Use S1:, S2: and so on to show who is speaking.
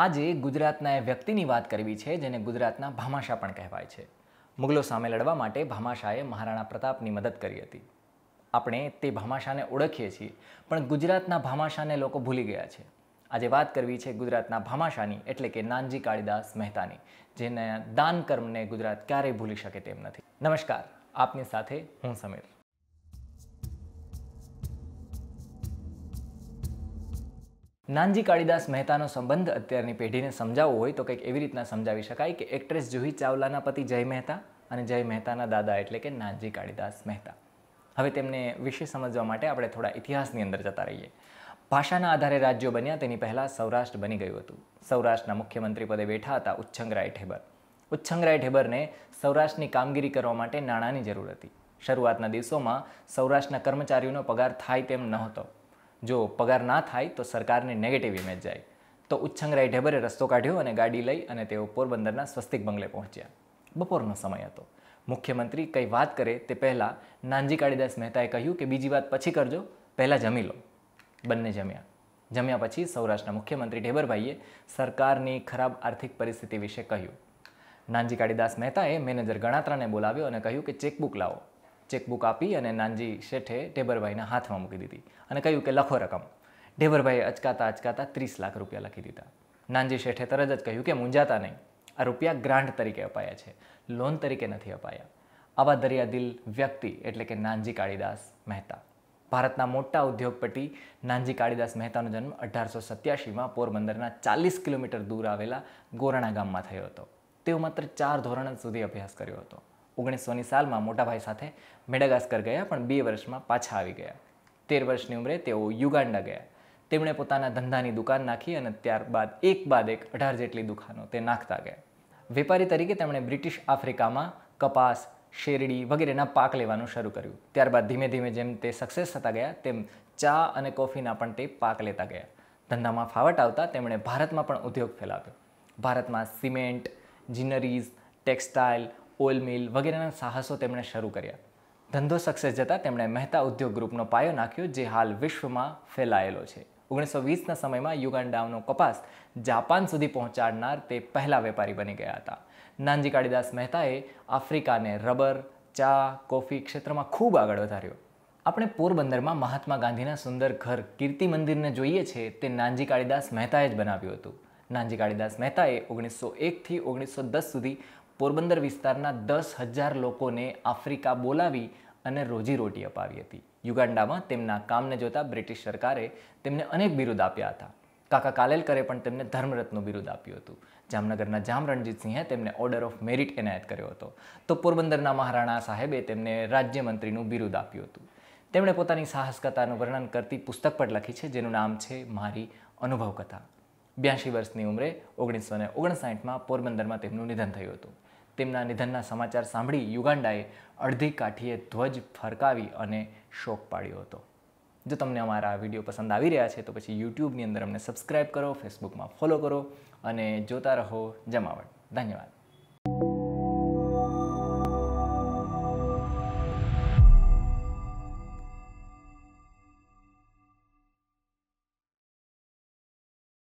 S1: આજે ગુજરાતના એ વ્યક્તિની વાત કરવી છે જેને ગુજરાતના ભામાશા પણ કહેવાય છે મુગલો સામે લડવા માટે ભામાશાએ મહારાણા પ્રતાપની મદદ કરી હતી આપણે તે ભામાશાને ઓળખીએ છીએ પણ ગુજરાતના ભામાશાને લોકો ભૂલી ગયા છે આજે વાત કરવી છે ગુજરાતના ભામાશાની એટલે કે નાનજી કાળીદાસ મહેતાની જેને દાન કર્મને ગુજરાત ક્યારેય ભૂલી શકે તેમ નથી નમસ્કાર આપની સાથે હું સમીર નાનજી કાળીદાસ મહેતાનો સંબંધ અત્યારની પેઢીને સમજાવવો હોય તો કંઈક એવી રીતના સમજાવી શકાય કે એક્ટ્રેસ જુહી ચાવલાના પતિ જય મહેતા અને જય મહેતાના દાદા એટલે કે નાનજી કાળીદાસ મહેતા હવે તેમને વિશે સમજવા માટે આપણે થોડા ઇતિહાસની અંદર જતા રહીએ ભાષાના આધારે રાજ્યો બન્યા તેની પહેલાં સૌરાષ્ટ્ર બની ગયું હતું સૌરાષ્ટ્રના મુખ્યમંત્રી પદે બેઠા હતા ઉચ્છંગરાય ઠેબર ઉચ્છંગરાય ઠેબરને સૌરાષ્ટ્રની કામગીરી કરવા માટે નાણાંની જરૂર હતી શરૂઆતના દિવસોમાં સૌરાષ્ટ્રના કર્મચારીઓનો પગાર થાય તેમ નહોતો જો પગાર ના થાય તો સરકારને નેગેટિવ ઇમેજ જાય તો ઉચ્છંગરાય ઢેબરે રસ્તો કાઢ્યો અને ગાડી લઈ અને તેઓ પોરબંદરના સ્વસ્તિક બંગલે પહોંચ્યા બપોરનો સમય હતો મુખ્યમંત્રી કંઈ વાત કરે તે પહેલાં નાનજી કાળીદાસ મહેતાએ કહ્યું કે બીજી વાત પછી કરજો પહેલાં જમી લો બંને જમ્યા જમ્યા પછી સૌરાષ્ટ્રના મુખ્યમંત્રી ઢેબરભાઈએ સરકારની ખરાબ આર્થિક પરિસ્થિતિ વિશે કહ્યું નાનજી કાળીદાસ મહેતાએ મેનેજર ગણાત્રાને બોલાવ્યો અને કહ્યું કે ચેકબુક લાવો ચેકબુક આપી અને નાનજી શેઠે ઢેબરભાઈના હાથમાં મૂકી દીધી અને કહ્યું કે લખો રકમ ઢેબરભાઈએ અચકાતા અચકાતા ત્રીસ લાખ રૂપિયા લખી દીધા નાનજી શેઠે તરત જ કહ્યું કે મૂંઝાતા નહીં આ રૂપિયા ગ્રાન્ટ તરીકે અપાયા છે લોન તરીકે નથી અપાયા આવા દરિયાદિલ વ્યક્તિ એટલે કે નાનજી કાળીદાસ મહેતા ભારતના મોટા ઉદ્યોગપતિ નાનજી કાળીદાસ મહેતાનો જન્મ અઢારસો સત્યાસીમાં પોરબંદરના ચાલીસ કિલોમીટર દૂર આવેલા ગોરાણા ગામમાં થયો હતો તેઓ માત્ર ચાર ધોરણ સુધી અભ્યાસ કર્યો હતો ઓગણીસોની સાલમાં મોટાભાઈ સાથે મેડાગાસ્કર ગયા પણ બે વર્ષમાં પાછા આવી ગયા તેર વર્ષની ઉંમરે તેઓ યુગાન્ડા ગયા તેમણે પોતાના ધંધાની દુકાન નાખી અને ત્યારબાદ એક બાદ એક અઢાર જેટલી દુકાનો તે નાખતા ગયા વેપારી તરીકે તેમણે બ્રિટિશ આફ્રિકામાં કપાસ શેરડી વગેરેના પાક લેવાનું શરૂ કર્યું ત્યારબાદ ધીમે ધીમે જેમ તે સક્સેસ થતા ગયા તેમ ચા અને કોફીના પણ તે પાક લેતા ગયા ધંધામાં ફાવટ આવતા તેમણે ભારતમાં પણ ઉદ્યોગ ફેલાવ્યો ભારતમાં cement ginneries textile oil mill વગેરેના સાહસો તેમણે શરૂ કર્યા ધંધો સક્સેસ જતાં તેમણે મહેતા ઉદ્યોગ ગ્રુપનો પાયો નાખ્યો જે હાલ વિશ્વમાં ફેલાયેલો છે ઓગણીસો વીસના સમયમાં યુગાન્ડાનો કપાસ જાપાન સુધી પહોંચાડનાર તે પહેલા વેપારી બની ગયા હતા નાનજી કાળીદાસ મહેતાએ આફ્રિકાને રબર ચા કોફી ક્ષેત્રમાં ખૂબ આગળ વધાર્યો આપણે પોરબંદરમાં મહાત્મા ગાંધીના સુંદર ઘર કીર્તિ મંદિરને જોઈએ છે તે નાનજી કાળીદાસ મહેતાએ જ બનાવ્યું હતું નાનજી કાળીદાસ મહેતાએ ઓગણીસો એકથી ઓગણીસો દસ સુધી પોરબંદર વિસ્તારના દસ હજાર લોકોને આફ્રિકા બોલાવી અને રોજીરોટી અપાવી હતી યુગાન્ડામાં તેમના કામને જોતા બ્રિટિશ સરકારે તેમને અનેક બિરુદ આપ્યા હતા કાકા કાલેલકરે પણ તેમને ધર્મરત્નનું બિરુદ આપ્યું હતું જામનગરના જામ રણજીતસિંહે તેમને ઓર્ડર ઓફ મેરિટ એનાયત કર્યો હતો તો પોરબંદરના મહારાણા સાહેબે તેમને રાજ્યમંત્રીનું બિરુદ આપ્યું હતું તેમણે પોતાની સાહસકથાનું વર્ણન કરતી પુસ્તક પણ લખી છે જેનું નામ છે મારી અનુભવ કથા બ્યાસી વર્ષની ઉંમરે ઓગણીસો ને ઓગણસાઠમાં પોરબંદરમાં તેમનું નિધન થયું હતું તેમના નિધનના સમાચાર સાંભળી યુગાન્ડાએ અડધી કાઠીએ ધ્વજ ફરકાવી અને શોક પાડ્યો હતો જો તમને અમારા વિડીયો પસંદ આવી રહ્યા છે તો પછી યુટ્યુબની અંદર અમને સબસ્ક્રાઈબ કરો ફેસબુકમાં ફોલો કરો અને જોતા રહો જમાવટ ધન્યવાદ